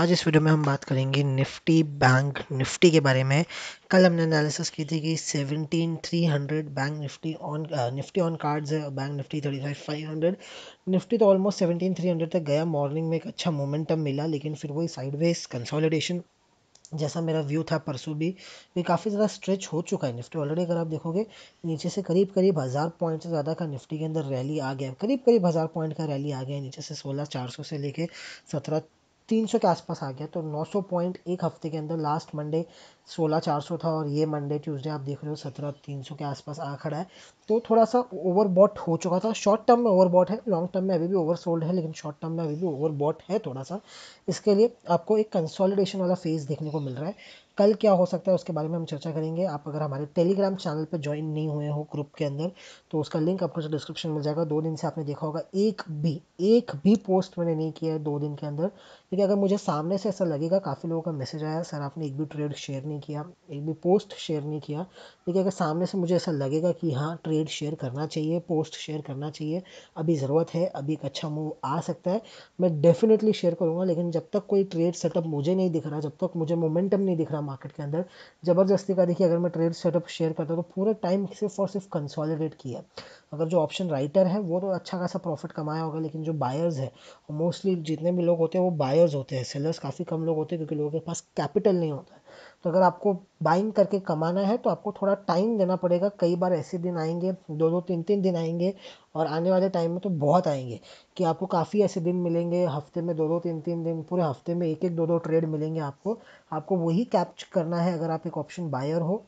आज इस वीडियो में हम बात करेंगे निफ्टी बैंक निफ्टी के बारे में कल हमने एनालिसिस की थी कि seventeen three hundred bank Nifty on uh, Nifty on cards है और bank Nifty thirty five five hundred Nifty तो ऑलमोस्ट सेवनटीन थ्री हंड्रेड तक गया मॉर्निंग में एक अच्छा मोमेंटम मिला लेकिन फिर वही साइडवेज कंसोलिडेशन जैसा मेरा व्यू था परसों भी ये काफ़ी ज़्यादा स्ट्रेच हो चुका है निफ्टी ऑलरेडी अगर आप देखोगे नीचे से करीब करीब हज़ार पॉइंट से ज़्यादा का निफ्टी के अंदर रैली आ गया करीब करीब हज़ार पॉइंट का रैली आ गया नीचे से सोलह चार सौ से लेके सत्रह 300 सौ के आसपास आ गया तो 900 पॉइंट एक हफ्ते के अंदर लास्ट मंडे सोलह चार सौ था और ये मंडे ट्यूसडे आप देख रहे हो सत्रह तीन सौ के आसपास आ खड़ा है तो थोड़ा सा ओवरबॉट हो चुका था शॉर्ट टर्म में ओवरबॉट है लॉन्ग टर्म में अभी भी ओवर सोल्ड है लेकिन शॉर्ट टर्म में अभी भी ओवरबॉट है थोड़ा सा इसके लिए आपको एक कंसोलिडेशन वाला फेज देखने को मिल रहा है कल क्या हो सकता है उसके बारे में हम चर्चा करेंगे आप अगर हमारे टेलीग्राम चैनल पर ज्वाइन नहीं हुए हो ग्रुप के अंदर तो उसका लिंक आपको डिस्क्रिप्शन मिल जाएगा दो दिन से आपने देखा होगा एक भी एक भी पोस्ट मैंने नहीं किया है दो दिन के अंदर क्योंकि अगर मुझे सामने से ऐसा लगेगा काफ़ी लोगों का मैसेज आया सर आपने एक भी ट्रेड शेयर नहीं किया एक भी पोस्ट शेयर नहीं किया देखिए अगर सामने से मुझे ऐसा लगेगा कि हाँ ट्रेड शेयर करना चाहिए पोस्ट शेयर करना चाहिए अभी ज़रूरत है अभी एक अच्छा मूव आ सकता है मैं डेफिनेटली शेयर करूँगा लेकिन जब तक कोई ट्रेड सेटअप मुझे नहीं दिख रहा जब तक मुझे मोमेंटम नहीं दिख रहा मार्केट के अंदर ज़बरदस्ती का देखिए अगर मैं ट्रेड सेटअप शेयर करता तो पूरे टाइम सिर्फ और सिर्फ कंसॉलिडेट किया अगर जो ऑप्शन राइटर है वो तो अच्छा खासा प्रॉफिट कमाया होगा लेकिन जो बायर्स है मोस्टली जितने भी लोग होते हैं वो बायर्स होते हैं सेलर्स काफ़ी कम लोग होते हैं क्योंकि लोगों के पास कैपिटल नहीं होता है तो अगर आपको बाइंग करके कमाना है तो आपको थोड़ा टाइम देना पड़ेगा कई बार ऐसे दिन आएंगे दो दो तीन तीन दिन आएंगे और आने वाले टाइम में तो बहुत आएंगे कि आपको काफ़ी ऐसे दिन मिलेंगे हफ्ते में दो दो तीन तीन दिन पूरे हफ्ते में एक एक दो दो ट्रेड मिलेंगे आपको आपको वही कैप्च करना है अगर आप एक ऑप्शन बायर हो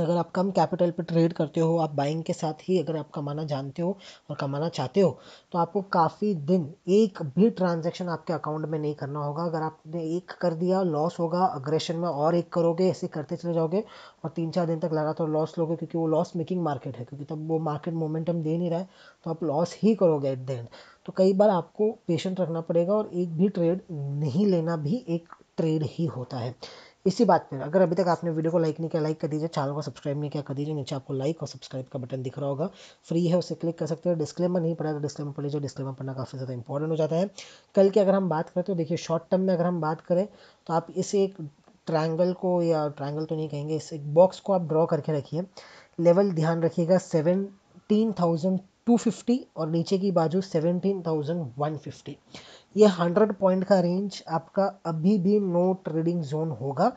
अगर आप कम कैपिटल पे ट्रेड करते हो आप बाइंग के साथ ही अगर आप कमाना जानते हो और कमाना चाहते हो तो आपको काफ़ी दिन एक भी ट्रांजेक्शन आपके अकाउंट में नहीं करना होगा अगर आपने एक कर दिया लॉस होगा अग्रेशन में और एक करोगे ऐसे करते चले जाओगे और तीन चार दिन तक लगातार लॉस लोगे क्योंकि वो लॉस मेकिंग मार्केट है क्योंकि तब वो मार्केट मोमेंटम दे नहीं रहा है तो आप लॉस ही करोगे एट द एंड तो कई बार आपको पेशेंट रखना पड़ेगा और एक भी ट्रेड नहीं लेना भी एक ट्रेड ही होता है इसी बात पर अगर अभी तक आपने वीडियो को लाइक नहीं किया लाइक कर दीजिए चैनल को सब्सक्राइब नहीं किया कर दीजिए नीचे आपको लाइक और सब्सक्राइब का बटन दिख रहा होगा फ्री है उसे क्लिक कर सकते हो डिस्क्लेमर नहीं पड़ा तो डिस्क्लेमर पढ़ लीजिए डिस्क्लेमर पढ़ना काफ़ी ज़्यादा इंपॉर्टेंट हो जाता है कल की अगर हम बात करें तो देखिए शॉर्ट टर्म में अगर हम बात करें तो आप इस एक ट्राइंगल को या ट्राइंगल तो नहीं कहेंगे इस एक बॉक्स को आप ड्रॉ करके रखिए लेवल ध्यान रखिएगा सेवनटीन थाउजेंड टू फिफ्टी और नीचे की बाजू सेवनटीन थाउजेंड वन फिफ्टी ये हंड्रेड पॉइंट का रेंज आपका अभी भी नो ट्रेडिंग जोन होगा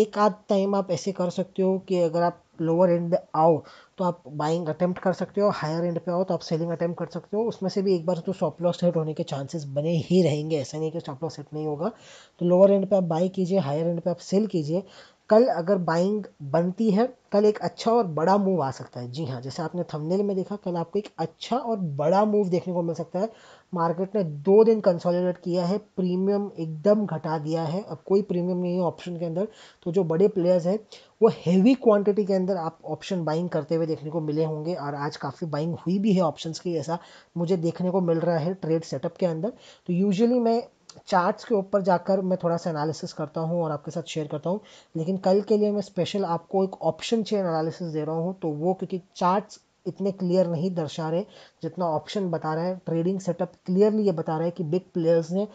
एक आध टाइम आप ऐसे कर सकते हो कि अगर आप लोअर तो एंड पे आओ तो आप बाइंग अटेम्प्ट कर सकते हो हायर एंड पे आओ तो आप सेलिंग अटेम्प्ट कर सकते हो उसमें से भी एक बार तो स्टॉप लॉस हेट होने के चांसेस बने ही रहेंगे ऐसा नहीं कि स्टॉप लॉस हेट नहीं होगा तो लोअर एंड पे आप बाई कीजिए हायर एंड पे आप सेल कीजिए कल अगर बाइंग बनती है कल एक अच्छा और बड़ा मूव आ सकता है जी हाँ जैसे आपने थंबनेल में देखा कल आपको एक अच्छा और बड़ा मूव देखने को मिल सकता है मार्केट ने दो दिन कंसोलिडेट किया है प्रीमियम एकदम घटा दिया है अब कोई प्रीमियम नहीं है ऑप्शन के अंदर तो जो बड़े प्लेयर्स हैं वो हैवी क्वांटिटी के अंदर आप ऑप्शन बाइंग करते हुए देखने को मिले होंगे और आज काफ़ी बाइंग हुई भी है ऑप्शंस की ऐसा मुझे देखने को मिल रहा है ट्रेड सेटअप के अंदर तो यूजुअली मैं चार्ट्स के ऊपर जाकर मैं थोड़ा सा एनालिसिस करता हूँ और आपके साथ शेयर करता हूँ लेकिन कल के लिए मैं स्पेशल आपको एक ऑप्शन चेन एनालिसिस दे रहा हूँ तो वो क्योंकि चार्ट्स इतने क्लियर नहीं दर्शा रहे जितना ऑप्शन बता रहा है ट्रेडिंग सेटअप क्लियरली ये बता रहा है कि बिग प्लेयर्स ने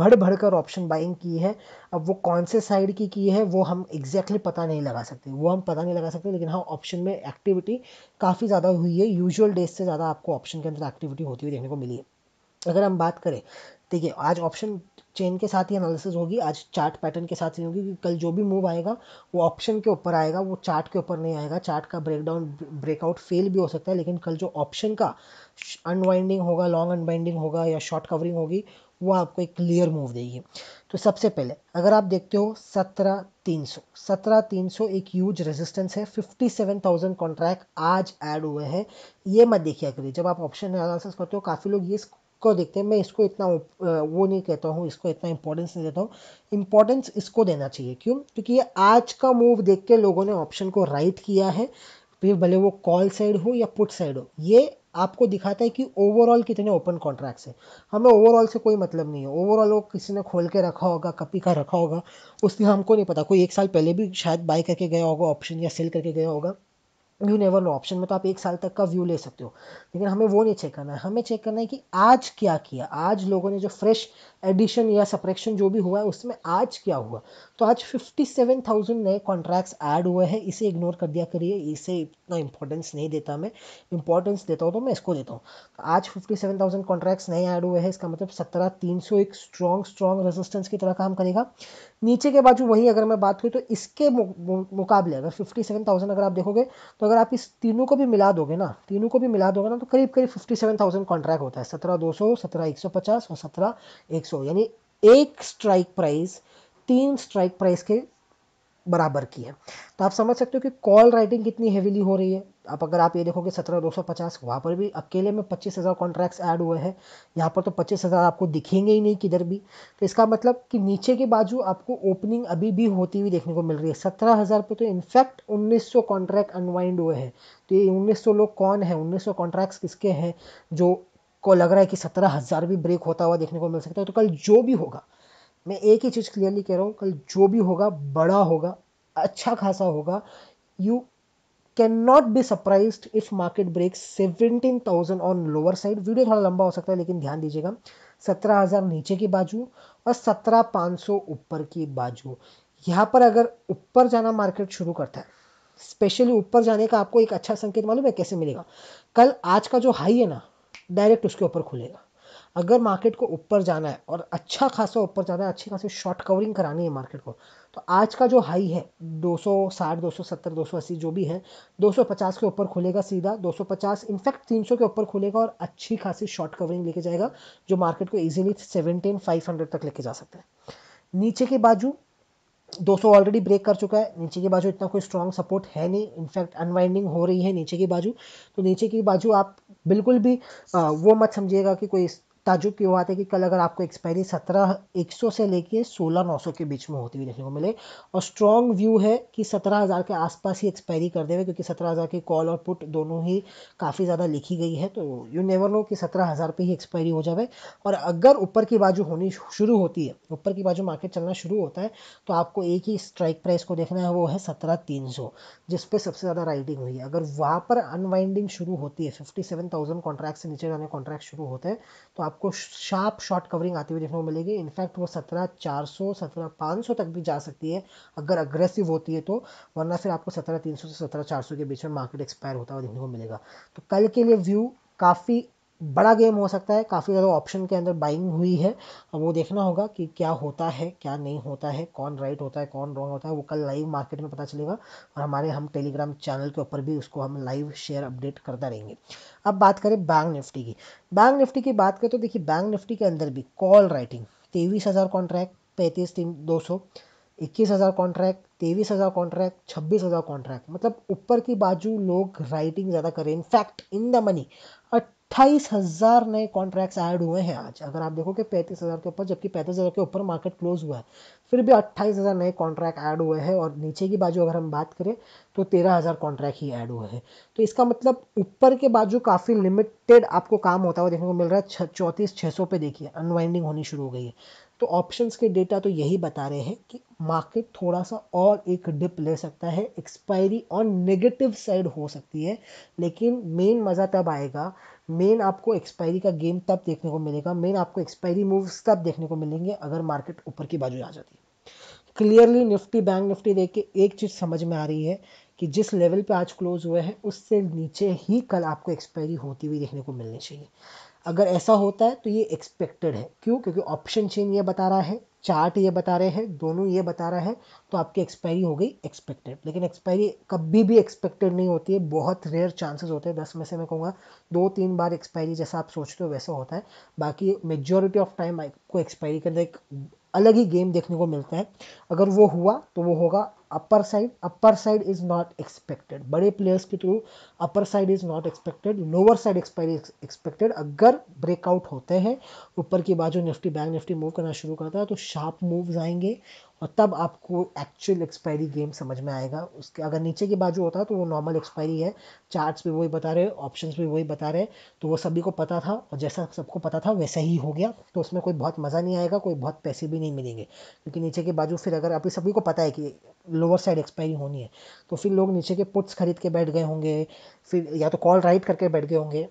बढ़ भड़ कर ऑप्शन बाइंग की है अब वो कौन से साइड की की है वो हम एग्जैक्टली exactly पता नहीं लगा सकते वो हम पता नहीं लगा सकते लेकिन हाँ ऑप्शन में एक्टिविटी काफ़ी ज़्यादा हुई है यूजुअल डेज से ज़्यादा आपको ऑप्शन के अंदर एक्टिविटी होती हुई देखने को मिली है अगर हम बात करें देखिए आज ऑप्शन चेन के साथ ही एनालिसिस होगी आज चार्ट पैटर्न के साथ ही होगी क्योंकि कल जो भी मूव आएगा वो ऑप्शन के ऊपर आएगा वो चार्ट के ऊपर नहीं आएगा चार्ट का ब्रेकडाउन ब्रेकआउट फेल भी हो सकता है लेकिन कल जो ऑप्शन का अनवाइंडिंग होगा लॉन्ग अनवाइंडिंग होगा या शॉर्ट कवरिंग होगी वो आपको एक क्लियर मूव देगी तो सबसे पहले अगर आप देखते हो सत्रह तीन सौ सत्रह तीन सौ एक यूज रेजिस्टेंस है फिफ्टी सेवन थाउजेंड कॉन्ट्रैक्ट आज ऐड हुए हैं ये मत देखिए करिए जब आप ऑप्शन एनालिसिस करते हो काफ़ी लोग ये को देखते हैं मैं इसको इतना वो नहीं कहता हूँ इसको इतना इंपॉर्टेंस नहीं देता हूँ इंपॉर्टेंस इसको देना चाहिए क्यों क्योंकि ये आज का मूव देख के लोगों ने ऑप्शन को राइट किया है फिर भले वो कॉल साइड हो या पुट साइड हो ये आपको दिखाता है कि ओवरऑल कितने ओपन कॉन्ट्रैक्ट्स हैं हमें ओवरऑल से कोई मतलब नहीं है ओवरऑल वो किसी ने खोल के रखा होगा कपी का रखा होगा उसने हमको नहीं पता कोई एक साल पहले भी शायद बाय करके गया होगा ऑप्शन या सेल करके गया होगा यू नेवर नो ऑप्शन में तो आप एक साल तक का व्यू ले सकते हो लेकिन हमें वो नहीं चेक करना है हमें चेक करना है कि आज क्या किया आज लोगों ने जो फ्रेश एडिशन या सप्रेक्शन जो भी हुआ है उसमें आज क्या हुआ तो आज 57,000 नए कॉन्ट्रैक्ट्स ऐड हुए हैं इसे इग्नोर कर दिया करिए इसे इतना इंपॉर्टेंस नहीं देता मैं इंपॉर्टेंस देता हूँ तो मैं इसको देता हूँ तो आज 57,000 कॉन्ट्रैक्ट्स नए ऐड हुए हैं इसका मतलब सत्रह तीन सौ एक स्ट्रॉन्ग स्ट्रॉन्ग रेजिस्टेंस की तरह काम करेगा नीचे के बाजू वहीं अगर मैं बात करूँ तो इसके मुकाबले अगर फिफ्टी सेवन थाउजेंड अगर आप देखोगे तो अगर आप इस तीनों को भी मिला दोगे ना तीनों को भी मिला दोगे ना तो करीब करीब फिफ्टी सेवन थाउजेंड कॉन्ट्रैक्ट होता है सत्रह दो सौ सत्रह एक सौ पचास और सत्रह एक सौ यानी एक स्ट्राइक प्राइस तीन स्ट्राइक प्राइस के बराबर की है तो आप समझ सकते हो कि कॉल राइटिंग कितनी हैविली हो रही है आप अगर आप ये देखोगे सत्रह दो सौ पचास वहाँ पर भी अकेले में पच्चीस हज़ार कॉन्ट्रैक्ट्स ऐड हुए हैं यहाँ पर तो पच्चीस हज़ार आपको दिखेंगे ही नहीं किधर भी तो इसका मतलब कि नीचे के बाजू आपको ओपनिंग अभी भी होती हुई देखने को मिल रही है सत्रह हज़ार पर तो इनफैक्ट उन्नीस सौ कॉन्ट्रैक्ट अनवाइंड हुए हैं तो ये उन्नीस सौ लोग कौन है उन्नीस सौ कॉन्ट्रैक्ट्स किसके हैं जो को लग रहा है कि सत्रह हज़ार भी ब्रेक होता हुआ देखने को मिल सकता है तो कल जो भी होगा मैं एक ही चीज़ क्लियरली कह रहा हूँ कल जो भी होगा बड़ा होगा अच्छा खासा होगा you can not be surprise if market break seventeen thousand on lower side video थोड़ा लंबा हो सकता है लेकिन ध्यान दीजिएगा सत्रह हज़ार नीचे की बाजू और सत्रह पाँच सौ ऊपर की बाजू यहाँ पर अगर ऊपर जाना मार्केट शुरू करता है स्पेशली ऊपर जाने का आपको एक अच्छा संकेत मालूम है कैसे मिलेगा कल आज का जो हाई है ना डायरेक्ट उसके ऊपर खुलेगा अगर मार्केट को ऊपर जाना है और अच्छा खासा ऊपर जाना है अच्छी खासी शॉर्ट कवरिंग करानी है मार्केट को तो आज का जो हाई है 260, 270, 280 जो भी है 250 के ऊपर खुलेगा सीधा 250 इनफैक्ट 300 के ऊपर खुलेगा और अच्छी खासी शॉर्ट कवरिंग लेके जाएगा जो मार्केट को इजीली 17,500 तक लेके जा सकता है नीचे के बाजू 200 ऑलरेडी ब्रेक कर चुका है नीचे की बाजू इतना कोई स्ट्रॉन्ग सपोर्ट है नहीं इनफैक्ट अनवाइंडिंग हो रही है नीचे की बाजू तो नीचे की बाजू आप बिल्कुल भी आ, वो मत समझिएगा कि कोई ताजुब की बात है कि कल अगर आपको एक्सपायरी सत्रह एक सौ से लेके सोलह नौ सौ के बीच में होती हुई देखने को मिले और स्ट्रॉन्ग व्यू है कि सत्रह हज़ार के आसपास ही एक्सपायरी कर देवे क्योंकि सत्रह हज़ार की कॉल और पुट दोनों ही काफ़ी ज़्यादा लिखी गई है तो यू नेवर नो कि सत्रह हज़ार पर ही एक्सपायरी हो जाए और अगर ऊपर की बाजू होनी शुरू होती है ऊपर की बाजू मार्केट चलना शुरू होता है तो आपको एक ही स्ट्राइक प्राइस को देखना है वो है सत्रह तीन सौ जिसपे सबसे ज़्यादा राइडिंग हुई है अगर वहाँ पर अनवाइंडिंग शुरू होती है फिफ्टी सेवन थाउजेंड कॉन्ट्रैक्ट से नीचे जाने कॉन्ट्रैक्ट शुरू होते हैं तो आपको शार्प शॉर्ट कवरिंग आती हुई देखने को मिलेगी इनफैक्ट वो सत्रह चार सौ सत्रह पाँच सौ तक भी जा सकती है अगर अग्रेसिव होती है तो वरना फिर आपको सत्रह तीन सौ से सत्रह चार सौ के बीच में मार्केट एक्सपायर होता हुआ देखने को मिलेगा तो कल के लिए व्यू काफ़ी बड़ा गेम हो सकता है काफ़ी ज़्यादा ऑप्शन के अंदर बाइंग हुई है अब वो देखना होगा कि क्या होता है क्या नहीं होता है कौन राइट होता है कौन रॉन्ग होता है वो कल लाइव मार्केट में पता चलेगा और हमारे हम टेलीग्राम चैनल के ऊपर भी उसको हम लाइव शेयर अपडेट करता रहेंगे अब बात करें बैंक निफ्टी की बैंक निफ्टी की बात करें तो देखिए बैंक निफ्टी के अंदर भी कॉल राइटिंग तेईस हज़ार कॉन्ट्रैक्ट पैंतीस तीन दो सौ इक्कीस हज़ार कॉन्ट्रैक्ट तेईस हज़ार कॉन्ट्रैक्ट छब्बीस हज़ार कॉन्ट्रैक्ट मतलब ऊपर की बाजू लोग राइटिंग ज़्यादा करें इनफैक्ट इन द मनी अट्ठाईस हज़ार नए कॉन्ट्रैक्ट्स ऐड हुए हैं आज अगर आप देखो कि पैंतीस हज़ार के ऊपर जबकि पैंतीस हज़ार के ऊपर मार्केट क्लोज हुआ है फिर भी अट्ठाईस हज़ार नए कॉन्ट्रैक्ट ऐड हुए हैं और नीचे की बाजू अगर हम बात करें तो तेरह हज़ार कॉन्ट्रैक्ट ही ऐड हुए हैं तो इसका मतलब ऊपर के बाजू काफ़ी लिमिटेड आपको काम होता हुआ देखने को मिल रहा है चौंतीस छः सौ पे देखिए अनवाइंडिंग होनी शुरू हो गई है तो ऑप्शंस के डेटा तो यही बता रहे हैं कि मार्केट थोड़ा सा और एक डिप ले सकता है एक्सपायरी और नेगेटिव साइड हो सकती है लेकिन मेन मज़ा तब आएगा मेन आपको एक्सपायरी का गेम तब देखने को मिलेगा मेन आपको एक्सपायरी मूव्स तब देखने को मिलेंगे अगर मार्केट ऊपर की बाजू आ जाती है क्लियरली निफ्टी बैंक निफ्टी देख के एक चीज़ समझ में आ रही है कि जिस लेवल पे आज क्लोज हुए हैं उससे नीचे ही कल आपको एक्सपायरी होती हुई देखने को मिलनी चाहिए अगर ऐसा होता है तो ये एक्सपेक्टेड है क्यों क्योंकि ऑप्शन चेन ये बता रहा है चार्ट ये बता रहे हैं दोनों ये बता रहा है तो आपकी एक्सपायरी हो गई एक्सपेक्टेड लेकिन एक्सपायरी कभी भी एक्सपेक्टेड नहीं होती है बहुत रेयर चांसेस होते हैं दस में से मैं कहूँगा दो तीन बार एक्सपायरी जैसा आप सोचते हो वैसा होता है बाकी मेजोरिटी ऑफ टाइम आपको एक्सपायरी के अंदर एक अलग ही गेम देखने को मिलता है अगर वो हुआ तो वो होगा upper side upper side is not expected बड़े प्लेयर्स के through upper side is not expected lower side expected अगर ब्रेकआउट होते हैं ऊपर की बाजू निफ्टी बैंक निफ्टी मूव करना शुरू करता है तो शार्प मूव्स आएंगे और तब आपको एक्चुअल एक्सपायरी गेम समझ में आएगा उसके अगर नीचे की बाजू होता तो वो नॉर्मल एक्सपायरी है चार्ट्स भी वही बता रहे ऑप्शंस भी वही बता रहे तो वो सभी को पता था और जैसा सबको पता था वैसा ही हो गया तो उसमें कोई बहुत मज़ा नहीं आएगा कोई बहुत पैसे भी नहीं मिलेंगे क्योंकि नीचे की बाजू फिर अगर आप सभी को पता है कि लोअर साइड एक्सपायरी होनी है तो फिर लोग नीचे के पुट्स खरीद के बैठ गए होंगे फिर या तो कॉल राइट करके बैठ गए होंगे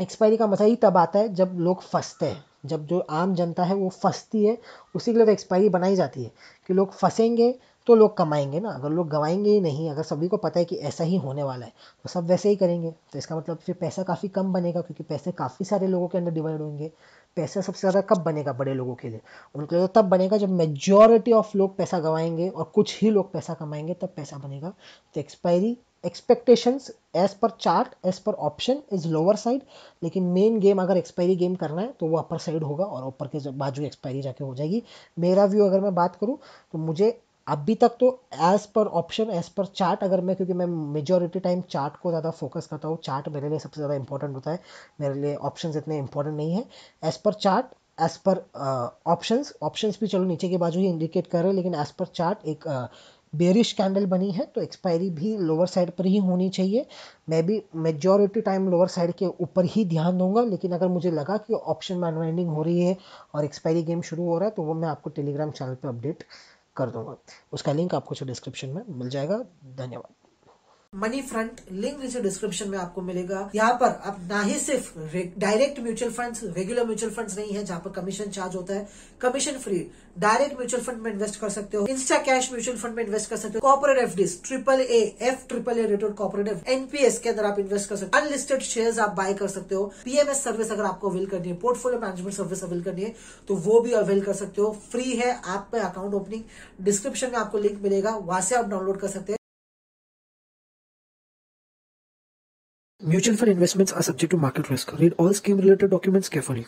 एक्सपायरी का मज़ा ही तब आता है जब लोग फंसते हैं जब जो आम जनता है वो फंसती है उसी के लिए तो एक्सपायरी बनाई जाती है कि लोग फंसेंगे तो लोग कमाएंगे ना अगर लोग गंवाएंगे ही नहीं अगर सभी को पता है कि ऐसा ही होने वाला है तो सब वैसे ही करेंगे तो इसका मतलब फिर पैसा काफ़ी कम बनेगा क्योंकि पैसे काफ़ी सारे लोगों के अंदर डिवाइड होंगे पैसा सबसे ज़्यादा कब बनेगा बड़े लोगों के लिए उनके लिए तो तब बनेगा जब मेजॉरिटी ऑफ लोग पैसा गंवाएंगे और कुछ ही लोग पैसा कमाएंगे तब पैसा बनेगा तो expiry expectations as per chart as per option is lower side लेकिन मेन गेम अगर एक्सपायरी गेम करना है तो वो अपर साइड होगा और ऊपर के बाजू एक्सपायरी जाके हो जाएगी मेरा व्यू अगर मैं बात करूँ तो मुझे अभी तक तो as per option as per chart अगर मैं क्योंकि मैं मेजोरिटी टाइम चार्ट को ज़्यादा फोकस करता हूँ चार्ट मेरे लिए सबसे ज़्यादा इंपॉर्टेंट होता है मेरे लिए ऑप्शन इतने इंपॉर्टेंट नहीं है as per chart as per options options भी चलो नीचे के बाजू ही इंडिकेट कर रहे हैं लेकिन एज पर चार्ट एक uh, बेरिश कैंडल बनी है तो एक्सपायरी भी लोअर साइड पर ही होनी चाहिए मैं भी मेजॉरिटी टाइम लोअर साइड के ऊपर ही ध्यान दूंगा लेकिन अगर मुझे लगा कि ऑप्शन में अनवाइंडिंग हो रही है और एक्सपायरी गेम शुरू हो रहा है तो वो मैं आपको टेलीग्राम चैनल पर अपडेट कर दूंगा उसका लिंक आपको डिस्क्रिप्शन में मिल जाएगा धन्यवाद मनी फ्रंट लिंक नीचे डिस्क्रिप्शन में आपको मिलेगा यहाँ पर आप ना ही सिर्फ direct mutual funds regular mutual funds नहीं है जहां पर कमीशन चार्ज होता है commission free direct mutual fund में इन्वेस्ट कर सकते हो इंस्टा कैश म्यूचुअल फंड में इन्वेस्ट कर सकते हो corporate F Ds triple A F triple A rated corporative NPS के अंदर आप इन्वेस्ट कर सकते हो अनलिस्टेड शेयर आप बाय कर सकते हो पीएमएस सर्विस अगर आपको अवेल करनी है पोर्टफोलियो मैनेजमेंट सर्विस अवेल करनी है तो वो भी अवेल कर सकते हो फ्री है ऐप पे अकाउंट ओपनिंग डिस्क्रिप्शन में आपको लिंक मिलेगा वहां से आप डाउनलोड कर सकते हैं Mutual fund investments are subject to market risk. Read all scheme related documents carefully.